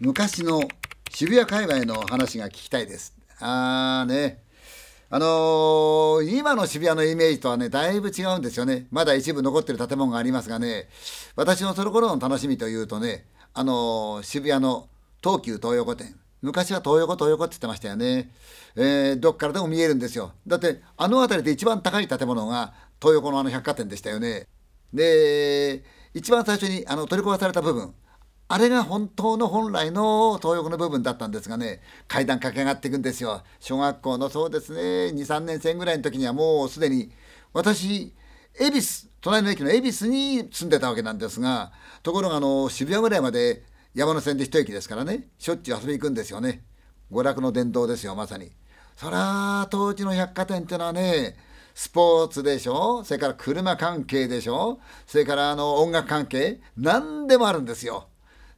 昔の渋谷界隈の話が聞きたいです。あーね。あのー、今の渋谷のイメージとはね、だいぶ違うんですよね。まだ一部残ってる建物がありますがね、私のその頃の楽しみというとね、あのー、渋谷の東急東横店。昔は東横東横って言ってましたよね。えー、どっからでも見えるんですよ。だって、あの辺りで一番高い建物が東横のあの百貨店でしたよね。で、一番最初にあの取り壊された部分。あれが本当の本来の東横の部分だったんですがね、階段駆け上がっていくんですよ。小学校のそうですね、2、3年生ぐらいの時にはもうすでに、私、恵比寿、隣の駅の恵比寿に住んでたわけなんですが、ところがあの渋谷ぐらいまで山手線で一駅ですからね、しょっちゅう遊びに行くんですよね。娯楽の殿堂ですよ、まさに。そら、当時の百貨店ってのはね、スポーツでしょそれから車関係でしょそれからあの音楽関係何でもあるんですよ。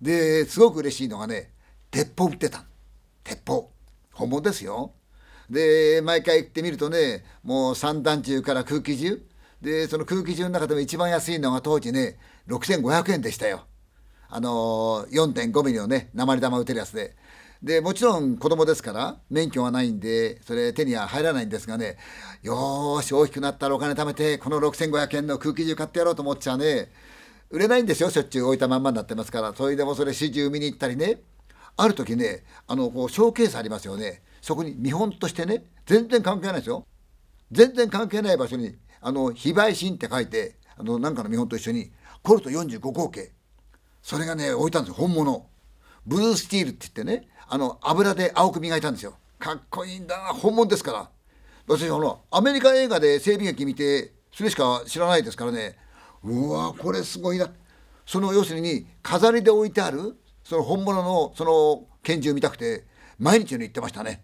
ですごく嬉しいのがね鉄砲売ってた鉄砲本物ですよで毎回行ってみるとねもう三段銃から空気銃でその空気銃の中でも一番安いのが当時ね6500円でしたよあの4.5ミリのね鉛玉打てるやつで。でもちろん子供ですから免許はないんでそれ手には入らないんですがねよーし大きくなったらお金貯めてこの6500円の空気銃買ってやろうと思っちゃね売れないんですよしょっちゅう置いたまんまになってますからそれでもそれ始終見に行ったりねある時ねあのこうショーケースありますよねそこに見本としてね全然関係ないですよ全然関係ない場所にあの非売品って書いてあのなんかの見本と一緒にコルト45口径それがね置いたんですよ本物ブルースティールって言ってねあの油で青く磨いたんですよかっこいいんだな本物ですから私ほらアメリカ映画で整備劇見てそれしか知らないですからねうわこれすごいなその要するに飾りで置いてあるその本物のその拳銃見たくて毎日の行ってましたね。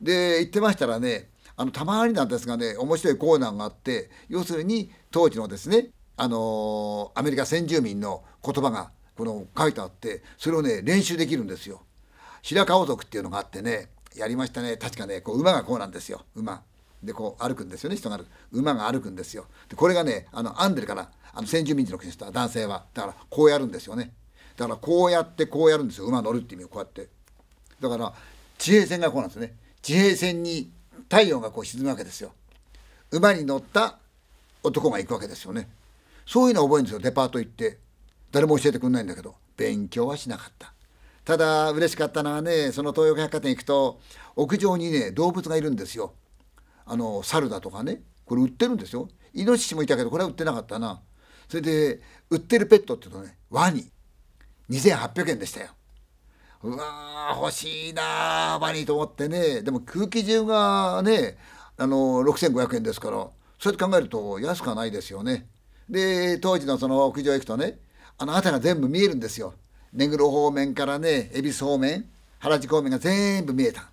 で行ってましたらねあのたまになんですがね面白いコーナーがあって要するに当時のですねあのー、アメリカ先住民の言葉がこの書いてあってそれをね練習できるんですよ。白川族っていうのがあってねやりましたね確かねこう馬がこうなんですよ馬。でこう歩くんですよね人が歩く馬が歩くんですよでこれがねあの編んでるからあの先住民族の人は男性はだからこうやるんですよねだからこうやってこうやるんですよ馬乗るっていう意味をこうやってだから地平線がこうなんですね地平線に太陽がこう沈むわけですよ馬に乗った男が行くわけですよねそういうのを覚えるんですよデパート行って誰も教えてくれないんだけど勉強はしなかったただ嬉しかったのはねその東洋百貨店行くと屋上にね動物がいるんですよあの猿だとかねこれ売ってるんですよイノシシもいたけどこれは売ってなかったなそれで売ってるペットっていうとねワニ2800円でしたようわー欲しいなワニと思ってねでも空気中がねあの6500円ですからそうやって考えると安くはないですよねで当時のその屋上行くとねあの辺りが全部見えるんですよ目黒方面からね恵比寿方面原宿方面が全部見えた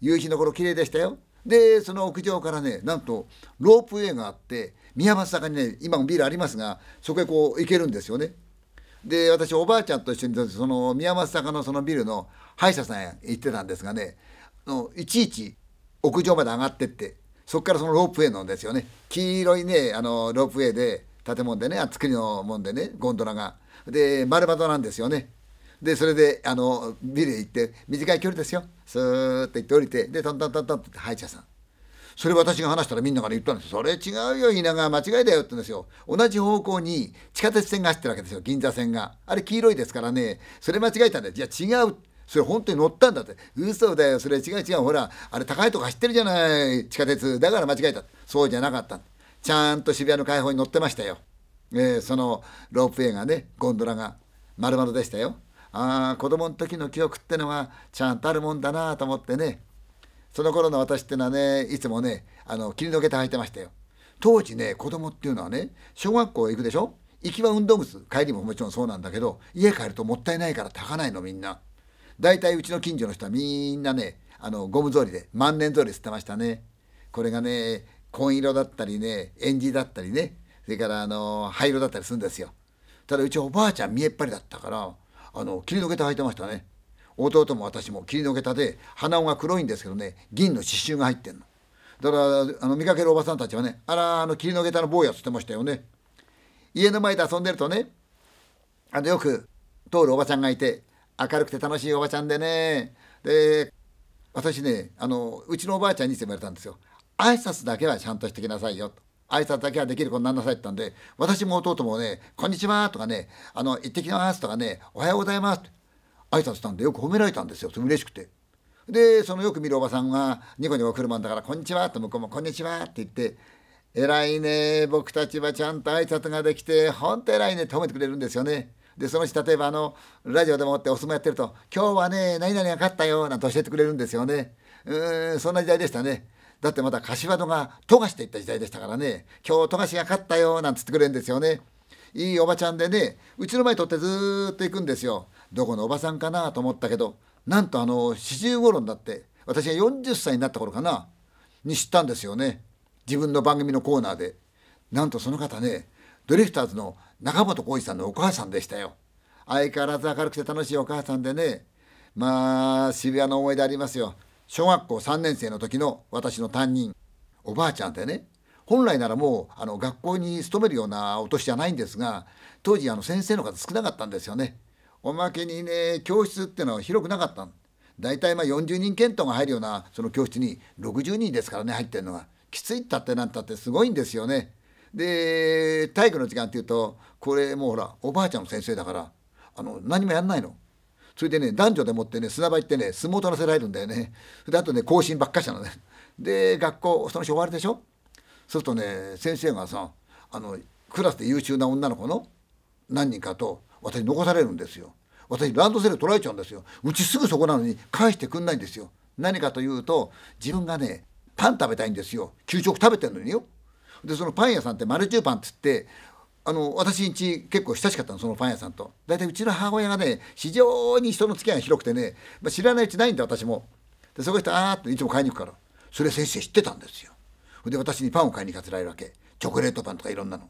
夕日の頃綺麗でしたよでその屋上からねなんとロープウェイがあって宮益坂にね今もビルありますがそこへこう行けるんですよね。で私おばあちゃんと一緒にその宮益坂のそのビルの歯医者さんへ行ってたんですがねのいちいち屋上まで上がってってそこからそのロープウェイなんですよね黄色いねあのロープウェイで建物でね作りのもんでねゴンドラがで丸窓なんですよねでそれであのビルへ行って短い距離ですよスーッと行って降りてでトントントントンって歯医者さんそれ私が話したらみんなが、ら言ったんですそれ違うよ稲川間違いだよって言うんですよ同じ方向に地下鉄線が走ってるわけですよ銀座線があれ黄色いですからねそれ間違えたんだよじゃあ違うそれ本当に乗ったんだって嘘だよそれ違う違うほらあれ高いとこ走ってるじゃない地下鉄だから間違えたそうじゃなかったちゃんと渋谷の解放に乗ってましたよ、えー、そのロープウェイがねゴンドラが丸々でしたよああ子供の時の記憶ってのはちゃんとあるもんだなと思ってねその頃の私ってのはねいつもねあの切り抜けて履いてましたよ当時ね子供っていうのはね小学校行くでしょ行きは運動靴帰りももちろんそうなんだけど家帰るともったいないから炊かないのみんな大体うちの近所の人はみんなねあのゴム草履で万年草履吸ってましたねこれがね紺色だったりねえんじだったりねそれからあの灰色だったりするんですよただうちおばあちゃん見えっ張りだったからあの切りの下駄履いてましたね弟も私も霧の下駄で鼻緒が黒いんですけどね銀の刺繍が入ってんのだからあの見かけるおばさんたちはね「あらあの霧の下駄の坊や」っつってましたよね家の前で遊んでるとねあのよく通るおばちゃんがいて明るくて楽しいおばちゃんでねで私ねあのうちのおばあちゃんに言われたんですよ挨拶だけはちゃんとしてきなさいよと挨拶だけはできる子になんなさいって言ったんで私も弟もね「こんにちは」とかね「あの行ってきます」とかね「おはようございます」って挨拶したんでよく褒められたんですよそれ嬉しくて。でそのよく見るおばさんがニコニコ来るもんだから「こんにちは」と向こうも「こんにちは」って言って「偉いね僕たちはちゃんと挨拶ができてほんと偉いね」って褒めてくれるんですよね。でそのうち例えばあのラジオでもってお相撲やってると「今日はね何々が勝ったよ」なんて教えてくれるんですよね。うんそんな時代でしたね。だってまだ柏戸が富樫といった時代でしたからね今日富樫が勝ったよなんつってくれるんですよねいいおばちゃんでねうちの前取ってずっと行くんですよどこのおばさんかなと思ったけどなんとあの十五頃になって私が40歳になった頃かなに知ったんですよね自分の番組のコーナーでなんとその方ねドリフターズの中本浩二さんのお母さんでしたよ相変わらず明るくて楽しいお母さんでねまあ渋谷の思い出ありますよ小学校3年生の時の私の担任おばあちゃんでね本来ならもうあの学校に勤めるようなお年じゃないんですが当時あの先生の方少なかったんですよね。おまけにね教室ってのは広くなかった大体まあ40人検討が入るようなその教室に60人ですからね入ってるのがきついったってなんたってすごいんですよね。で体育の時間っていうとこれもうほらおばあちゃんの先生だからあの何もやんないの。それでね男女でもってね砂場行ってね相撲取らせられるんだよねであとね更新ばっかしたのねで学校その日終わるでしょそうするとね先生がさあのクラスで優秀な女の子の何人かと私残されるんですよ私ランドセル取られちゃうんですようちすぐそこなのに返してくんないんですよ何かというと自分がねパン食べたいんですよ給食食べてるのによでそのパン屋さんってマルチューパンっつってあの私んち結構親しかったのそのパン屋さんと大体うちの母親がね非常に人の付き合いが広くてね、まあ、知らないうちないんだ私もでそこ人あーっていつも買いに行くからそれ先生知ってたんですよで私にパンを買いに行かせられるわけチョコレートパンとかいろんなの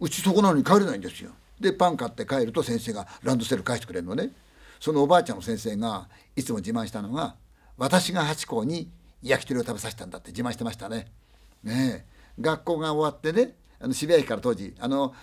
うちそこなのに帰れないんですよでパン買って帰ると先生がランドセル返してくれるのねそのおばあちゃんの先生がいつも自慢したのが私が八公に焼き鳥を食べさせたんだって自慢してましたねねえ学校が終わってねあの渋谷駅から当時あの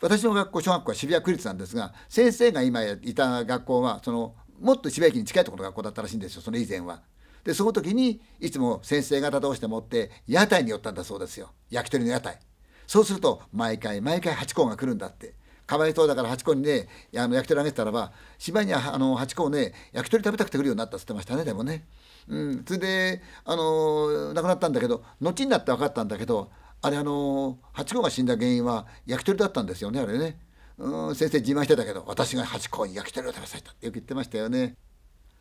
私の学校小学校は渋谷区立なんですが先生が今いた学校はそのもっと渋谷駅に近いところの学校だったらしいんですよその以前は。でその時にいつも先生方同士でもって屋台に寄ったんだそうですよ焼き鳥の屋台。そうすると毎回毎回ハチ公が来るんだって。かわいそうだからハチ公にねあの焼き鳥あげてたらば芝居にあのハチ公ね焼き鳥食べたくて来るようになったって言ってましたねでもね。うん、それで、あのー、亡くなったんだけど後になって分かったんだけどあれあの八公が死んだ原因は焼き鳥だったんですよねあれねうん先生自慢してたけど私が八公に焼き鳥を食べさせたってよく言ってましたよね。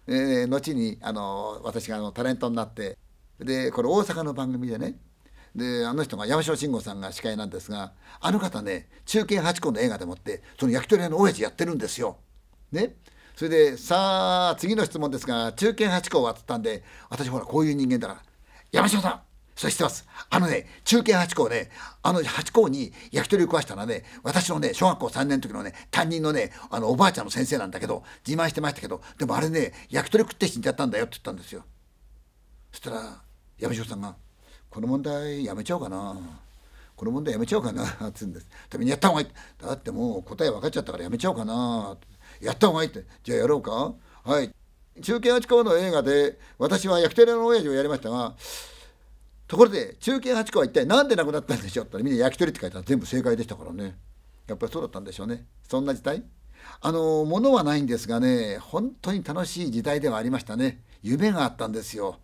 えー、後にあの私があのタレントになってでこれ大阪の番組でねであの人が山城慎吾さんが司会なんですがあの方ね中堅八公の映画でもってその焼き鳥屋の親父やってるんですよ。ねそれでさあ次の質問ですが中堅八公はっつったんで私ほらこういう人間だから「山城さんそしてます。あのね、中堅八校ね、あの八校に焼き鳥を食わしたのはね、私のね、小学校3年の時のね、担任のね、あのおばあちゃんの先生なんだけど、自慢してましたけど、でもあれね、焼き鳥食って死んじゃったんだよって言ったんですよ。そしたら、部城さんが、この問題やめちゃおうかな。この問題やめちゃおうかな。って言うんです。でもやった方がいい。だってもう答え分かっちゃったからやめちゃおうかな。やった方がいいって。じゃあやろうか。はい。中堅八校の映画で、私は焼き鳥の親父をやりましたが、ところで中堅8個は一体何でなくなったんでしょうってみんな焼き鳥って書いたら全部正解でしたからねやっぱりそうだったんでしょうねそんな時代あの物はないんですがね本当に楽しい時代ではありましたね夢があったんですよ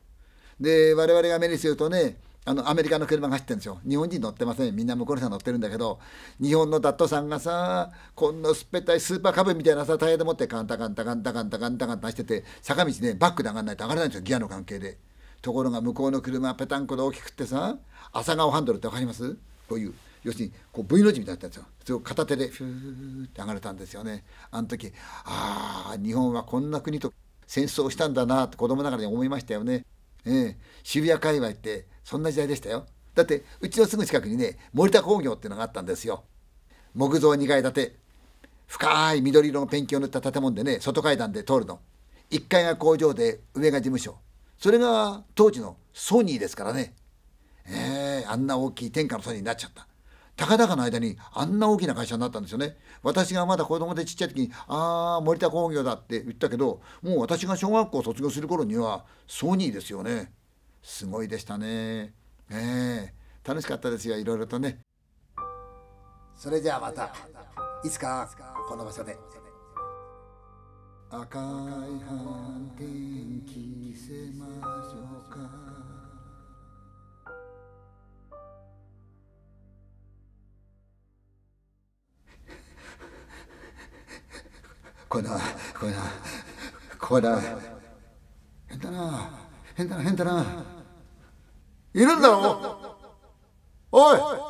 で我々が目にするとねあのアメリカの車が走ってるんですよ日本人乗ってませんみんな向こうの人乗ってるんだけど日本のダットさんがさこんなすっぺたいスーパーカブみたいなさタイヤでもってカンタカンタカンタカンタカンタカンタしてて坂道ねバックで上がらないと上がらないんですよギアの関係で。ところが向こうの車ペぺたんこで大きくってさ朝顔ハンドルって分かりますこういう要するにこう V の字みたいになったんですよそれを片手でフーって上がれたんですよねあの時ああ日本はこんな国と戦争したんだなて子供ながらに思いましたよね、ええ、渋谷界隈ってそんな時代でしたよだってうちのすぐ近くにね森田工業っていうのがあったんですよ木造2階建て深い緑色のペンキを塗った建物でね外階段で通るの1階が工場で上が事務所それが当時のソニーですからね。えー、あんな大きい天下のソニーになっちゃった。たかだかの間にあんな大きな会社になったんですよね。私がまだ子供でちっちゃい時に、ああ、森田工業だって言ったけど、もう私が小学校卒業する頃にはソニーですよね。すごいでしたね。えー、楽しかったですよ、いろいろとね。それじゃあまた、いつかこの場所で。赤い斑点着せましょうかこだこだこだ変だな変だな変だないるんだろおい